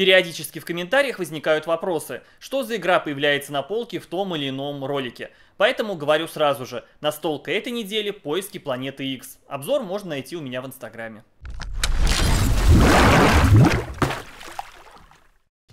Периодически в комментариях возникают вопросы, что за игра появляется на полке в том или ином ролике. Поэтому говорю сразу же, настолка этой недели поиски планеты X. Обзор можно найти у меня в инстаграме.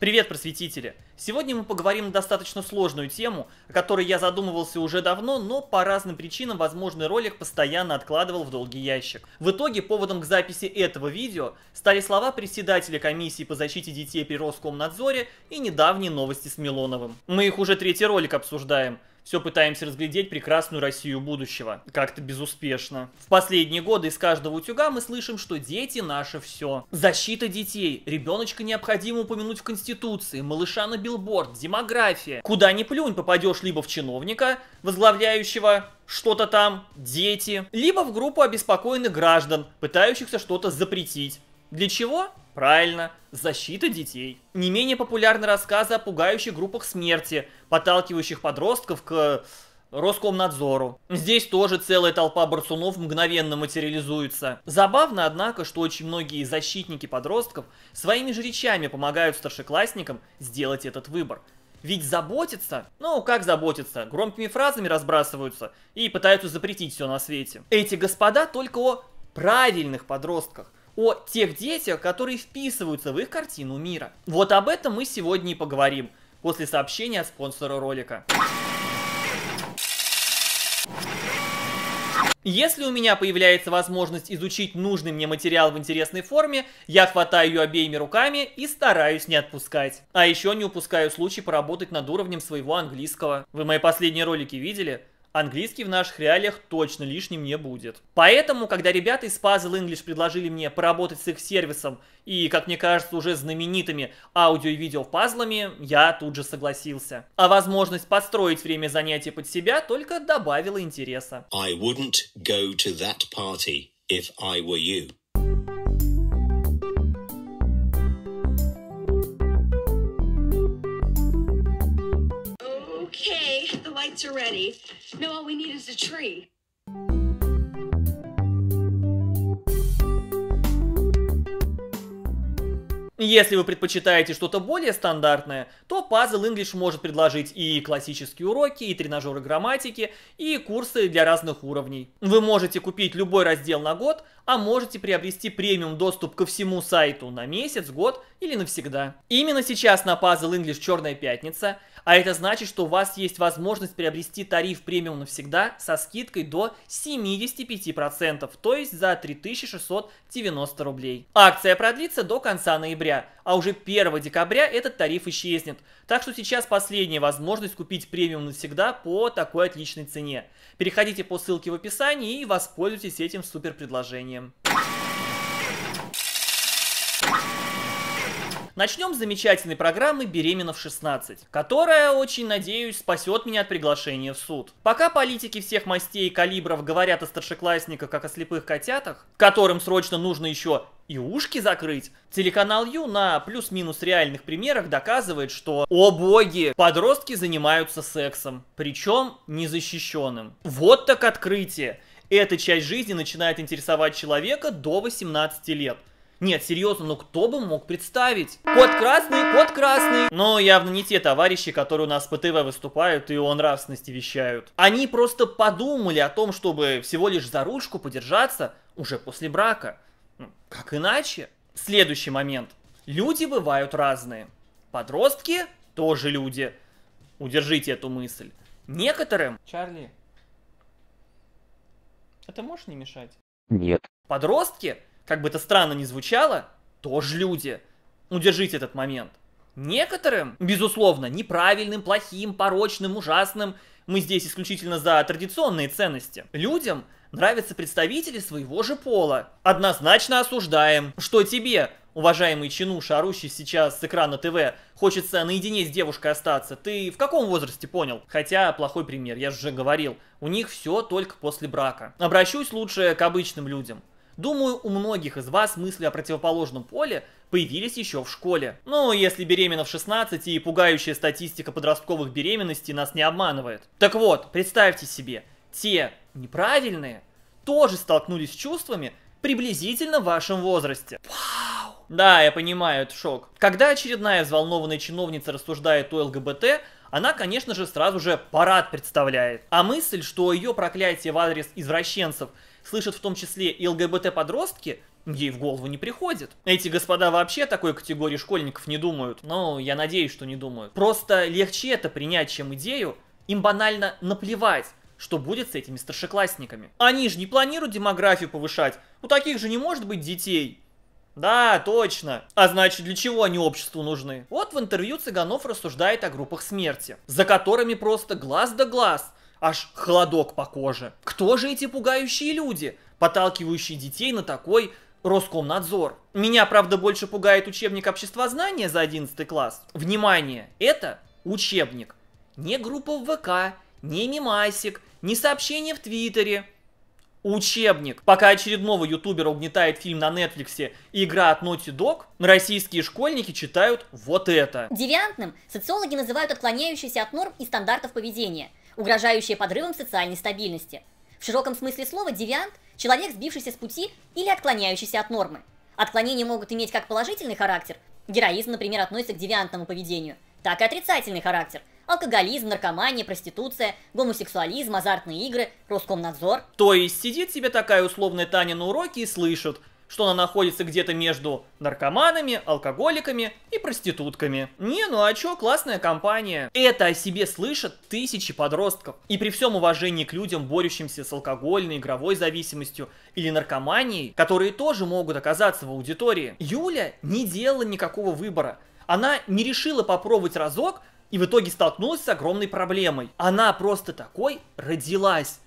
Привет, просветители! Сегодня мы поговорим на достаточно сложную тему, о которой я задумывался уже давно, но по разным причинам возможный ролик постоянно откладывал в долгий ящик. В итоге поводом к записи этого видео стали слова председателя комиссии по защите детей при Роскомнадзоре и недавние новости с Милоновым. Мы их уже третий ролик обсуждаем – все пытаемся разглядеть прекрасную Россию будущего. Как-то безуспешно. В последние годы из каждого утюга мы слышим, что дети наше все. Защита детей. Ребеночка необходимо упомянуть в Конституции. Малыша на билборд. Демография. Куда ни плюнь, попадешь либо в чиновника, возглавляющего что-то там, дети, либо в группу обеспокоенных граждан, пытающихся что-то запретить. Для чего? Правильно, защита детей. Не менее популярны рассказы о пугающих группах смерти, подталкивающих подростков к э, Роскомнадзору. Здесь тоже целая толпа борцунов мгновенно материализуется. Забавно, однако, что очень многие защитники подростков своими же речами помогают старшеклассникам сделать этот выбор. Ведь заботиться? Ну, как заботиться? Громкими фразами разбрасываются и пытаются запретить все на свете. Эти господа только о правильных подростках, о тех детях, которые вписываются в их картину мира. Вот об этом мы сегодня и поговорим, после сообщения от спонсора ролика. Если у меня появляется возможность изучить нужный мне материал в интересной форме, я хватаю ее обеими руками и стараюсь не отпускать. А еще не упускаю случай поработать над уровнем своего английского. Вы мои последние ролики видели? английский в наших реалиях точно лишним не будет. Поэтому, когда ребята из Puzzle English предложили мне поработать с их сервисом и, как мне кажется, уже знаменитыми аудио и видео пазлами, я тут же согласился. А возможность подстроить время занятий под себя только добавила интереса. I wouldn't go to that party if I were you. plants are ready. Now all we need is a tree. Если вы предпочитаете что-то более стандартное, то Puzzle English может предложить и классические уроки, и тренажеры грамматики, и курсы для разных уровней. Вы можете купить любой раздел на год, а можете приобрести премиум доступ ко всему сайту на месяц, год или навсегда. Именно сейчас на Puzzle English Черная Пятница – а это значит, что у вас есть возможность приобрести тариф премиум навсегда со скидкой до 75%, то есть за 3690 рублей. Акция продлится до конца ноября, а уже 1 декабря этот тариф исчезнет. Так что сейчас последняя возможность купить премиум навсегда по такой отличной цене. Переходите по ссылке в описании и воспользуйтесь этим супер предложением. Начнем с замечательной программы «Беременна в 16», которая, очень надеюсь, спасет меня от приглашения в суд. Пока политики всех мастей и калибров говорят о старшеклассниках как о слепых котятах, которым срочно нужно еще и ушки закрыть. Телеканал Ю на плюс-минус реальных примерах доказывает, что, о боги, подростки занимаются сексом, причем незащищенным. Вот так открытие. Эта часть жизни начинает интересовать человека до 18 лет – нет, серьезно, ну кто бы мог представить? Кот красный, кот красный. Но явно не те товарищи, которые у нас по ТВ выступают и о нравственности вещают. Они просто подумали о том, чтобы всего лишь за ручку подержаться уже после брака. Ну, как иначе? Следующий момент. Люди бывают разные. Подростки тоже люди. Удержите эту мысль. Некоторым... Чарли, а ты можешь не мешать? Нет. Подростки как бы это странно ни звучало, тоже люди. Удержите этот момент. Некоторым, безусловно, неправильным, плохим, порочным, ужасным, мы здесь исключительно за традиционные ценности, людям нравятся представители своего же пола. Однозначно осуждаем, что тебе, уважаемый чинуша, орущий сейчас с экрана ТВ, хочется наедине с девушкой остаться. Ты в каком возрасте понял? Хотя плохой пример, я же говорил. У них все только после брака. Обращусь лучше к обычным людям. Думаю, у многих из вас мысли о противоположном поле появились еще в школе. Ну, если беременна в 16 и пугающая статистика подростковых беременностей нас не обманывает. Так вот, представьте себе, те неправильные тоже столкнулись с чувствами приблизительно в вашем возрасте. Вау! Да, я понимаю, это шок. Когда очередная взволнованная чиновница рассуждает о ЛГБТ, она, конечно же, сразу же парад представляет. А мысль, что ее проклятие в адрес извращенцев – слышат в том числе и ЛГБТ-подростки, ей в голову не приходит. Эти господа вообще такой категории школьников не думают. Ну, я надеюсь, что не думают. Просто легче это принять, чем идею. Им банально наплевать, что будет с этими старшеклассниками. Они же не планируют демографию повышать. У таких же не может быть детей. Да, точно. А значит, для чего они обществу нужны? Вот в интервью Цыганов рассуждает о группах смерти, за которыми просто глаз да глаз – Аж холодок по коже. Кто же эти пугающие люди, подталкивающие детей на такой Роскомнадзор. Меня, правда, больше пугает учебник обществознания за 11 класс. Внимание, это учебник. Не группа в ВК, не мимасик, не сообщение в Твиттере. Учебник. Пока очередного ютубера угнетает фильм на Нетфликсе «Игра от Naughty Dog», российские школьники читают вот это. Девиантным социологи называют отклоняющиеся от норм и стандартов поведения – угрожающее подрывом социальной стабильности. В широком смысле слова девиант – человек, сбившийся с пути или отклоняющийся от нормы. Отклонения могут иметь как положительный характер – героизм, например, относится к девиантному поведению, так и отрицательный характер – алкоголизм, наркомания, проституция, гомосексуализм, азартные игры, Роскомнадзор. То есть сидит себе такая условная Таня на уроке и слышит – что она находится где-то между наркоманами, алкоголиками и проститутками. Не, ну а чё, классная компания. Это о себе слышат тысячи подростков. И при всем уважении к людям, борющимся с алкогольной, игровой зависимостью или наркоманией, которые тоже могут оказаться в аудитории, Юля не делала никакого выбора. Она не решила попробовать разок, и в итоге столкнулась с огромной проблемой. Она просто такой родилась.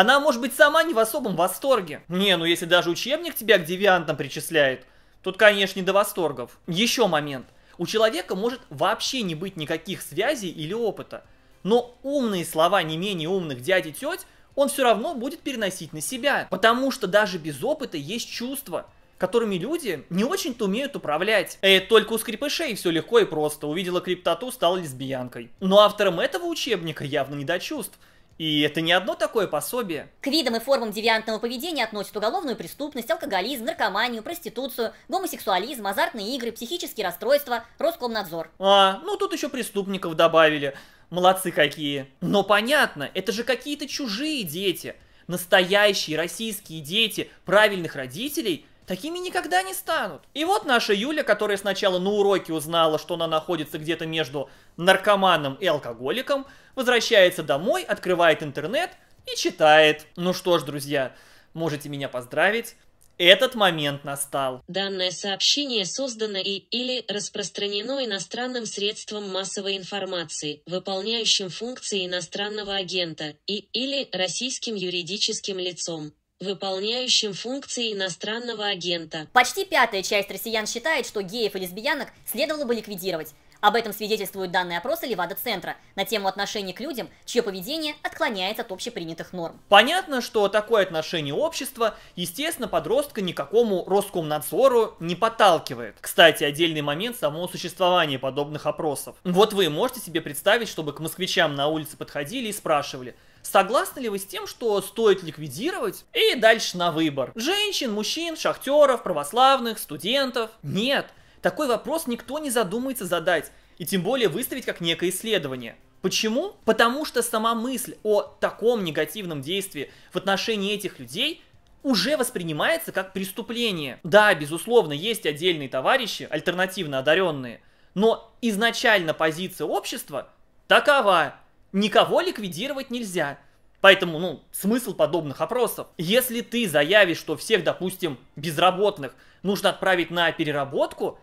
Она, может быть, сама не в особом восторге. Не, ну если даже учебник тебя к девиантам причисляет, тут, конечно, не до восторгов. Еще момент. У человека может вообще не быть никаких связей или опыта. Но умные слова не менее умных дядь и теть он все равно будет переносить на себя. Потому что даже без опыта есть чувства, которыми люди не очень-то умеют управлять. Э, только у скрипышей все легко и просто. Увидела криптоту, стала лесбиянкой. Но автором этого учебника явно не до чувств. И это не одно такое пособие. К видам и формам девиантного поведения относят уголовную преступность, алкоголизм, наркоманию, проституцию, гомосексуализм, азартные игры, психические расстройства, Роскомнадзор. А, ну тут еще преступников добавили. Молодцы какие. Но понятно, это же какие-то чужие дети. Настоящие российские дети правильных родителей – такими никогда не станут. И вот наша Юля, которая сначала на уроке узнала, что она находится где-то между наркоманом и алкоголиком, возвращается домой, открывает интернет и читает. Ну что ж, друзья, можете меня поздравить. Этот момент настал. Данное сообщение создано и или распространено иностранным средством массовой информации, выполняющим функции иностранного агента, и или российским юридическим лицом выполняющим функции иностранного агента. Почти пятая часть россиян считает, что геев и лесбиянок следовало бы ликвидировать. Об этом свидетельствуют данные опроса Левада-центра на тему отношений к людям, чье поведение отклоняется от общепринятых норм. Понятно, что такое отношение общества, естественно, подростка никакому Роскомнадзору не подталкивает. Кстати, отдельный момент самого существования подобных опросов. Вот вы можете себе представить, чтобы к москвичам на улице подходили и спрашивали – Согласны ли вы с тем, что стоит ликвидировать? И дальше на выбор. Женщин, мужчин, шахтеров, православных, студентов. Нет, такой вопрос никто не задумается задать, и тем более выставить как некое исследование. Почему? Потому что сама мысль о таком негативном действии в отношении этих людей уже воспринимается как преступление. Да, безусловно, есть отдельные товарищи, альтернативно одаренные, но изначально позиция общества такова, никого ликвидировать нельзя. Поэтому, ну, смысл подобных опросов. Если ты заявишь, что всех, допустим, безработных нужно отправить на переработку,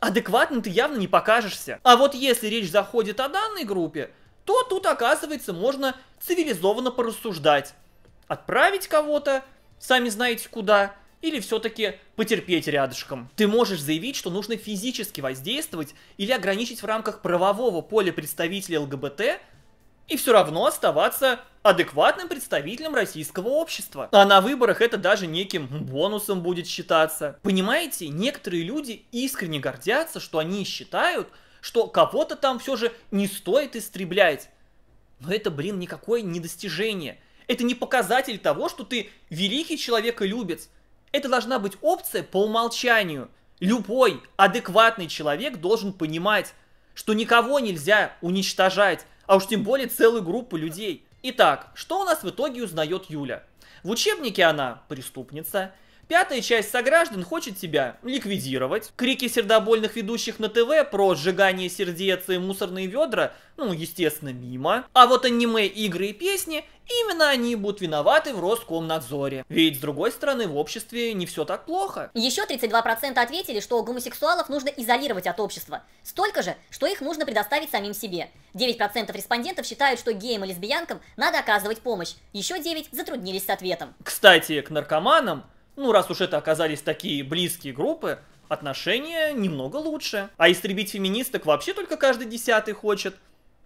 адекватно ты явно не покажешься. А вот если речь заходит о данной группе, то тут, оказывается, можно цивилизованно порассуждать. Отправить кого-то, сами знаете куда, или все-таки потерпеть рядышком. Ты можешь заявить, что нужно физически воздействовать или ограничить в рамках правового поля представителей ЛГБТ – и все равно оставаться адекватным представителем российского общества. А на выборах это даже неким бонусом будет считаться. Понимаете, некоторые люди искренне гордятся, что они считают, что кого-то там все же не стоит истреблять. Но это, блин, никакое не достижение. Это не показатель того, что ты великий человеколюбец. Это должна быть опция по умолчанию. Любой адекватный человек должен понимать, что никого нельзя уничтожать, а уж тем более целую группу людей. Итак, что у нас в итоге узнает Юля? В учебнике она преступница, Пятая часть сограждан хочет себя ликвидировать. Крики сердобольных ведущих на ТВ про сжигание сердец и мусорные ведра, ну, естественно, мимо. А вот аниме, игры и песни, именно они будут виноваты в Роскомнадзоре. Ведь, с другой стороны, в обществе не все так плохо. Еще 32% ответили, что гомосексуалов нужно изолировать от общества. Столько же, что их нужно предоставить самим себе. 9% респондентов считают, что геям и лесбиянкам надо оказывать помощь. Еще 9 затруднились с ответом. Кстати, к наркоманам ну, раз уж это оказались такие близкие группы, отношения немного лучше. А истребить феминисток вообще только каждый десятый хочет.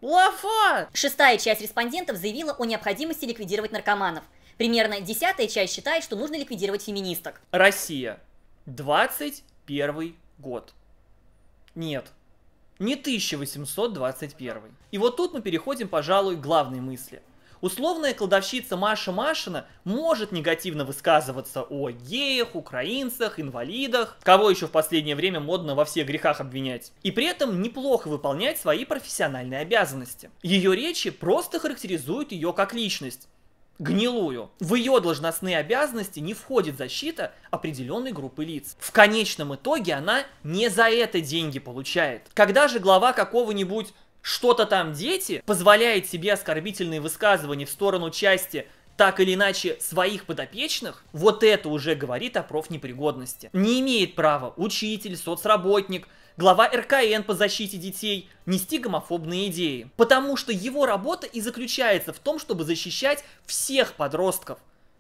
Лафа! Шестая часть респондентов заявила о необходимости ликвидировать наркоманов. Примерно десятая часть считает, что нужно ликвидировать феминисток. Россия. 21 год. Нет, не 1821. И вот тут мы переходим, пожалуй, к главной мысли. Условная кладовщица Маша Машина может негативно высказываться о геях, украинцах, инвалидах, кого еще в последнее время модно во всех грехах обвинять, и при этом неплохо выполнять свои профессиональные обязанности. Ее речи просто характеризуют ее как личность, гнилую. В ее должностные обязанности не входит защита определенной группы лиц. В конечном итоге она не за это деньги получает. Когда же глава какого-нибудь что-то там дети позволяет себе оскорбительные высказывания в сторону части так или иначе своих подопечных, вот это уже говорит о профнепригодности. Не имеет права учитель, соцработник, глава РКН по защите детей нести гомофобные идеи. Потому что его работа и заключается в том, чтобы защищать всех подростков.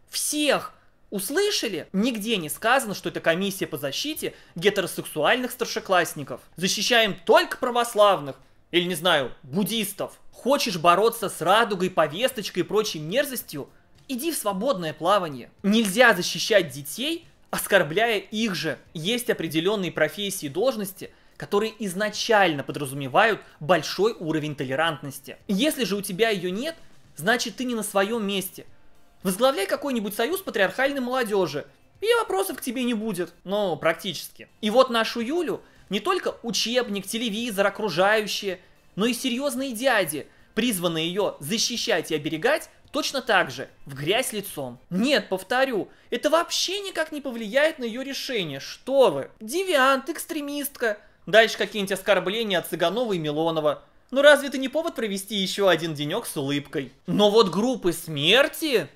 Всех! Услышали? Нигде не сказано, что это комиссия по защите гетеросексуальных старшеклассников. Защищаем только православных, или, не знаю, буддистов, хочешь бороться с радугой, повесточкой и прочей мерзостью, иди в свободное плавание. Нельзя защищать детей, оскорбляя их же. Есть определенные профессии и должности, которые изначально подразумевают большой уровень толерантности. Если же у тебя ее нет, значит ты не на своем месте. Возглавляй какой-нибудь союз патриархальной молодежи, и вопросов к тебе не будет. Ну, практически. И вот нашу Юлю не только учебник, телевизор, окружающие, но и серьезные дяди, призванные ее защищать и оберегать, точно так же, в грязь лицом. Нет, повторю, это вообще никак не повлияет на ее решение. Что вы? Девиант, экстремистка. Дальше какие-нибудь оскорбления от Цыганова и Милонова. Ну разве это не повод провести еще один денек с улыбкой? Но вот группы смерти...